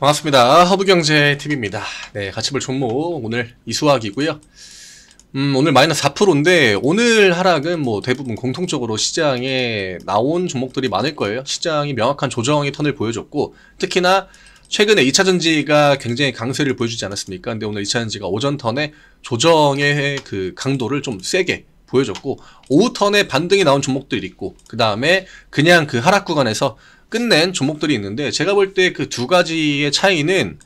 반갑습니다. 허브경제TV입니다. 네, 가치볼 종목 오늘 이수학이고요. 음, 오늘 마이너스 4%인데 오늘 하락은 뭐 대부분 공통적으로 시장에 나온 종목들이 많을 거예요. 시장이 명확한 조정의 턴을 보여줬고 특히나 최근에 2차전지가 굉장히 강세를 보여주지 않았습니까? 근데 오늘 2차전지가 오전 턴에 조정의 그 강도를 좀 세게 보여줬고 오후 턴에 반등이 나온 종목들 있고 그 다음에 그냥 그 하락 구간에서 끝낸 종목들이 있는데 제가 볼 때 그 두 가지의 차이는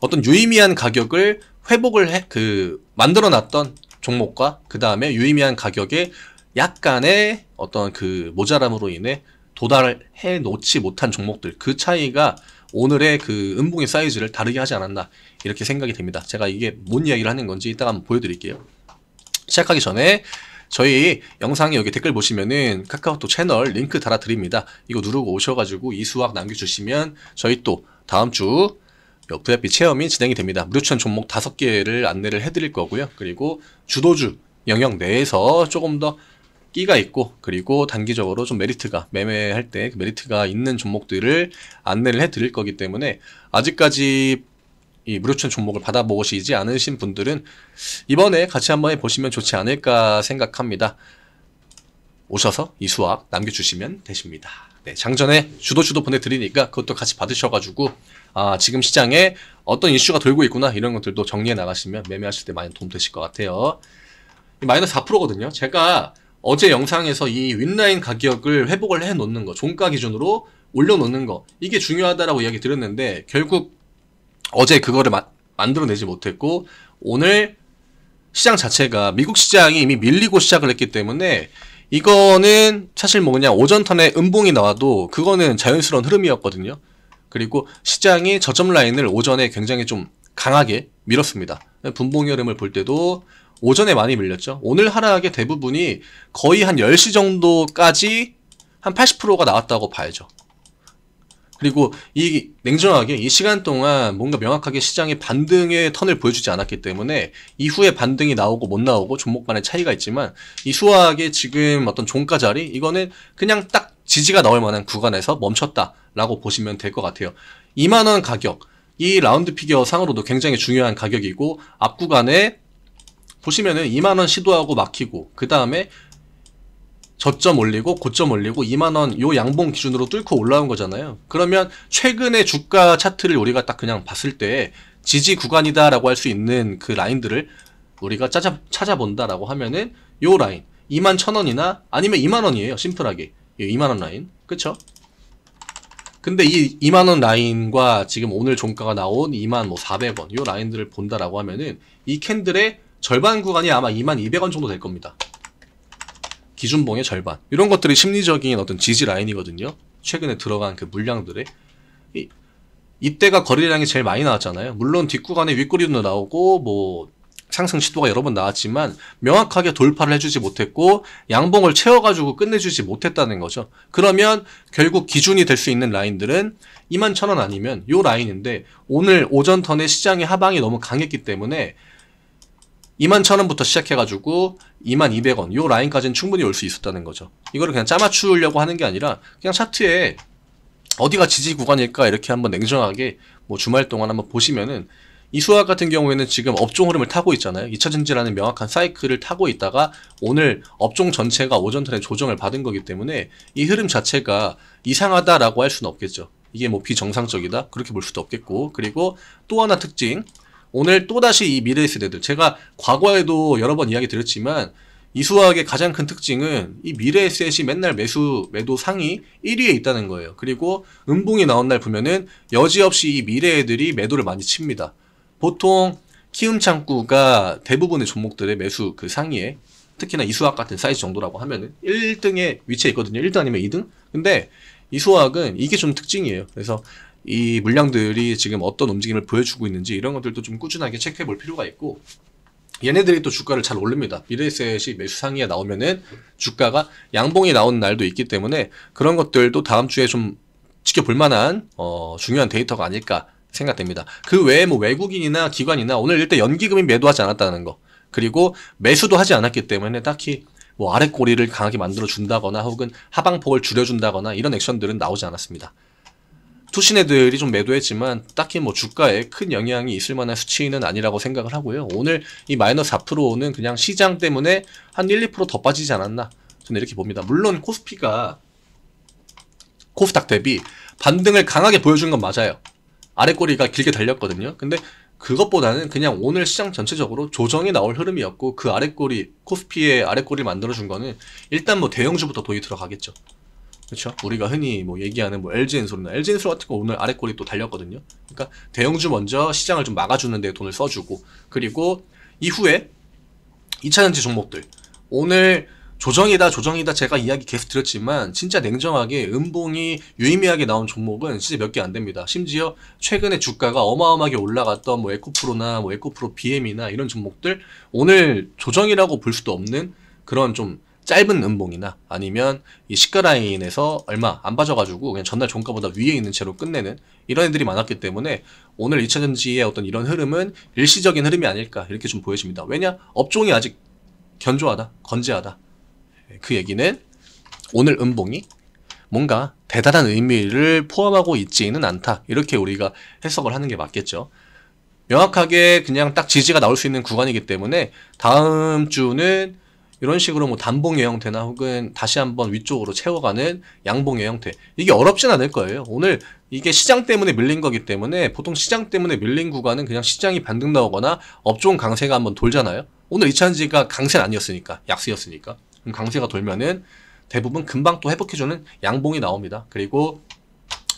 어떤 유의미한 가격을 회복을 해, 그 만들어 놨던 종목과 그 다음에 유의미한 가격에 약간의 어떤 그 모자람으로 인해 도달해 놓지 못한 종목들 그 차이가 오늘의 그 음봉의 사이즈를 다르게 하지 않았나 이렇게 생각이 됩니다. 제가 이게 뭔 이야기를 하는 건지 이따가 한번 보여드릴게요. 시작하기 전에 저희 영상에 여기 댓글 보시면은 카카오톡 채널 링크 달아드립니다. 이거 누르고 오셔가지고 이 수학 남겨주시면 저희 또 다음 주 VIP 체험이 진행이 됩니다. 무료추천 종목 다섯 개를 안내를 해드릴 거고요. 그리고 주도주 영역 내에서 조금 더 끼가 있고 그리고 단기적으로 좀 메리트가 매매할 때그 메리트가 있는 종목들을 안내를 해드릴 거기 때문에 아직까지 이 무료추천 종목을 받아보시지 않으신 분들은 이번에 같이 한번 해보시면 좋지 않을까 생각합니다. 오셔서 이 수학 남겨주시면 되십니다. 네, 장전에 주도주도 보내드리니까 그것도 같이 받으셔가지고 아, 지금 시장에 어떤 이슈가 돌고 있구나 이런 것들도 정리해 나가시면 매매하실 때 많이 도움 되실 것 같아요. 마이너스 4%거든요. 제가 어제 영상에서 이윈라인 가격을 회복을 해 놓는 거, 종가 기준으로 올려놓는 거 이게 중요하다라고 이야기 드렸는데 결국 어제 그거를 마, 만들어내지 못했고 오늘 시장 자체가 미국 시장이 이미 밀리고 시작을 했기 때문에 이거는 사실 뭐냐 오전 턴에 음봉이 나와도 그거는 자연스러운 흐름이었거든요. 그리고 시장이 저점 라인을 오전에 굉장히 좀 강하게 밀었습니다. 분봉 여름을볼 때도 오전에 많이 밀렸죠. 오늘 하락의 대부분이 거의 한 10시 정도까지 한 80%가 나왔다고 봐야죠. 그리고 이 냉정하게 이 시간 동안 뭔가 명확하게 시장의 반등의 턴을 보여주지 않았기 때문에 이후에 반등이 나오고 못 나오고 종목 간의 차이가 있지만 이 수학의 지금 어떤 종가 자리 이거는 그냥 딱 지지가 나올 만한 구간에서 멈췄다라고 보시면 될 것 같아요. 2만 원 가격 이 라운드 피겨 상으로도 굉장히 중요한 가격이고 앞 구간에 보시면은 2만원 시도하고 막히고 그 다음에 저점 올리고 고점 올리고 2만원 요 양봉 기준으로 뚫고 올라온 거잖아요. 그러면 최근의 주가 차트를 우리가 딱 그냥 봤을 때 지지 구간이다 라고 할 수 있는 그 라인들을 우리가 찾아, 찾아본다라고 하면은 요 라인 2만 천원이나 아니면 2만원이에요. 심플하게 2만원 예, 라인 그쵸? 근데 이 2만원 라인과 지금 오늘 종가가 나온 2만 뭐 400원 요 라인들을 본다라고 하면은 이 캔들의 절반 구간이 아마 2만 200원 정도 될 겁니다. 기준봉의 절반 이런 것들이 심리적인 어떤 지지 라인이거든요. 최근에 들어간 그 물량들의 이, 이때가 거래량이 제일 많이 나왔잖아요. 물론 뒷구간에 윗꼬리도 나오고 뭐 상승 시도가 여러 번 나왔지만 명확하게 돌파를 해주지 못했고 양봉을 채워가지고 끝내주지 못했다는 거죠. 그러면 결국 기준이 될 수 있는 라인들은 2만 0원 아니면 요 라인인데 오늘 오전 턴에 시장의 하방이 너무 강했기 때문에 21,000원부터 시작해가지고 2200원 요 라인까지는 충분히 올 수 있었다는 거죠. 이거를 그냥 짜맞추려고 하는 게 아니라 그냥 차트에 어디가 지지 구간일까 이렇게 한번 냉정하게 뭐 주말 동안 한번 보시면은 이 수학 같은 경우에는 지금 업종 흐름을 타고 있잖아요. 2차 전지라는 명확한 사이클을 타고 있다가 오늘 업종 전체가 오전 전에 조정을 받은 거기 때문에 이 흐름 자체가 이상하다라고 할 수는 없겠죠. 이게 뭐 비정상적이다 그렇게 볼 수도 없겠고 그리고 또 하나 특징 오늘 또다시 이 미래의 세대들 제가 과거에도 여러 번 이야기 드렸지만 이수학의 가장 큰 특징은 이 미래의 셋이 맨날 매수 매도 상위 1위에 있다는 거예요. 그리고 음봉이 나온 날 보면은 여지없이 이 미래 애들이 매도를 많이 칩니다. 보통 키움 창구가 대부분의 종목들의 매수 그 상위에 특히나 이수학 같은 사이즈 정도라고 하면은 1등에 위치해 있거든요. 1등 아니면 2등? 근데 이수학은 이게 좀 특징이에요. 그래서 이 물량들이 지금 어떤 움직임을 보여주고 있는지 이런 것들도 좀 꾸준하게 체크해 볼 필요가 있고 얘네들이 또 주가를 잘 올립니다. 미래셋이 매수 상위에 나오면은 주가가 양봉이 나오는 날도 있기 때문에 그런 것들도 다음 주에 좀 지켜볼 만한 어, 중요한 데이터가 아닐까 생각됩니다. 그 외에 뭐 외국인이나 기관이나 오늘 일단 연기금이 매도하지 않았다는 거 그리고 매수도 하지 않았기 때문에 딱히 뭐 아래 꼬리를 강하게 만들어 준다거나 혹은 하방폭을 줄여준다거나 이런 액션들은 나오지 않았습니다. 투신의 대열이 좀 매도했지만 딱히 뭐 주가에 큰 영향이 있을 만한 수치는 아니라고 생각을 하고요. 오늘 이 마이너스 4%는 그냥 시장 때문에 한 1, 2%더 빠지지 않았나 저는 이렇게 봅니다. 물론 코스피가 코스닥 대비 반등을 강하게 보여준 건 맞아요. 아래 꼬리가 길게 달렸거든요. 근데 그것보다는 그냥 오늘 시장 전체적으로 조정이 나올 흐름이었고 그 아래 꼬리 코스피의 아래 꼬리를 만들어준 거는 일단 뭐 대형주부터 도이 들어가겠죠. 그렇죠? 우리가 흔히 뭐 얘기하는 뭐 LGN 솔이나 LGN 솔리 같은 거 오늘 아래 꼬이또 달렸거든요. 그러니까 대형주 먼저 시장을 좀 막아주는데 돈을 써주고 그리고 이후에 2차전지 종목들 오늘 조정이다 조정이다 제가 이야기 계속 드렸지만 진짜 냉정하게 음봉이 유의미하게 나온 종목은 진짜 몇 개 안 됩니다. 심지어 최근에 주가가 어마어마하게 올라갔던 뭐 에코프로나 뭐 에코프로 BM이나 이런 종목들 오늘 조정이라고 볼 수도 없는 그런 좀 짧은 음봉이나 아니면 이 시가 라인에서 얼마 안 빠져가지고 그냥 전날 종가보다 위에 있는 채로 끝내는 이런 애들이 많았기 때문에 오늘 2차전지의 어떤 이런 흐름은 일시적인 흐름이 아닐까 이렇게 좀 보여집니다. 왜냐? 업종이 아직 견조하다, 건재하다. 예, 그 얘기는 오늘 음봉이 뭔가 대단한 의미를 포함하고 있지는 않다. 이렇게 우리가 해석을 하는 게 맞겠죠. 명확하게 그냥 딱 지지가 나올 수 있는 구간이기 때문에 다음 주는 이런 식으로 뭐 단봉의 형태나 혹은 다시 한번 위쪽으로 채워가는 양봉의 형태 이게 어렵진 않을 거예요 오늘 이게 시장 때문에 밀린 거기 때문에 보통 시장 때문에 밀린 구간은 그냥 시장이 반등 나오거나 업종 강세가 한번 돌잖아요 오늘 이차전지가 강세는 아니었으니까 약세였으니까 강세가 돌면은 대부분 금방 또 회복해주는 양봉이 나옵니다 그리고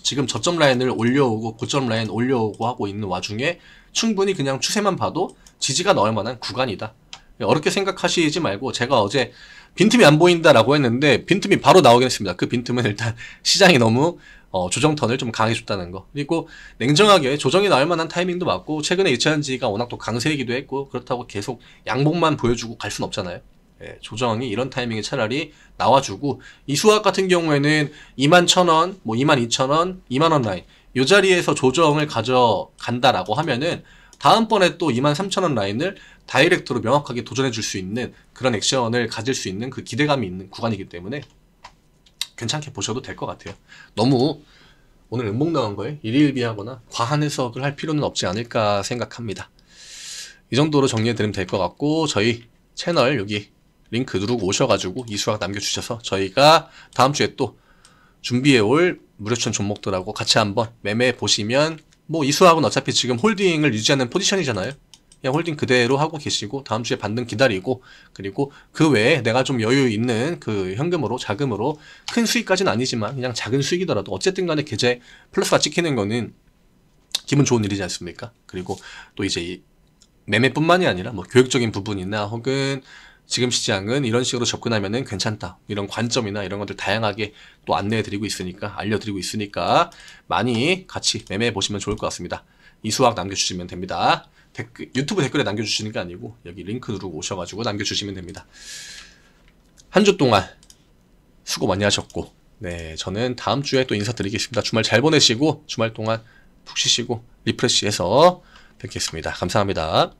지금 저점 라인을 올려오고 고점 라인 올려오고 하고 있는 와중에 충분히 그냥 추세만 봐도 지지가 나올 만한 구간이다 예, 어렵게 생각하시지 말고 제가 어제 빈틈이 안 보인다라고 했는데 빈틈이 바로 나오긴 했습니다. 그 빈틈은 일단 시장이 너무 어, 조정 턴을 좀 강하게 줬다는 거. 그리고 냉정하게 조정이 나올 만한 타이밍도 맞고 최근에 이차전지가 워낙 또 강세이기도 했고 그렇다고 계속 양봉만 보여주고 갈 순 없잖아요. 예, 조정이 이런 타이밍에 차라리 나와주고 이 수학 같은 경우에는 2만 1천원, 뭐 2만 2천원, 2만원 라인 이 자리에서 조정을 가져간다라고 하면은 다음번에 또 23,000원 라인을 다이렉트로 명확하게 도전해 줄 수 있는 그런 액션을 가질 수 있는 그 기대감이 있는 구간이기 때문에 괜찮게 보셔도 될 것 같아요. 너무 오늘 음봉 나온 거에 일일비하거나 과한 해석을 할 필요는 없지 않을까 생각합니다. 이 정도로 정리해드리면 될 것 같고 저희 채널 여기 링크 누르고 오셔가지고 이 수학 남겨주셔서 저희가 다음 주에 또 준비해올 무료천 종목들하고 같이 한번 매매해 보시면 뭐 이수학은 어차피 지금 홀딩을 유지하는 포지션이잖아요. 그냥 홀딩 그대로 하고 계시고 다음 주에 반등 기다리고 그리고 그 외에 내가 좀 여유 있는 그 현금으로 자금으로 큰 수익까지는 아니지만 그냥 작은 수익이더라도 어쨌든 간에 계좌에 플러스가 찍히는 거는 기분 좋은 일이지 않습니까? 그리고 또 이제 이 매매뿐만이 아니라 뭐 교육적인 부분이나 혹은 지금 시장은 이런 식으로 접근하면 괜찮다. 이런 관점이나 이런 것들 다양하게 또 안내해드리고 있으니까, 알려드리고 있으니까 많이 같이 매매해보시면 좋을 것 같습니다. 이 수학 남겨주시면 됩니다. 댓글, 유튜브 댓글에 남겨주시는 게 아니고 여기 링크 누르고 오셔가지고 남겨주시면 됩니다. 한 주 동안 수고 많이 하셨고 네 저는 다음 주에 또 인사드리겠습니다. 주말 잘 보내시고 주말 동안 푹 쉬시고 리프레시해서 뵙겠습니다. 감사합니다.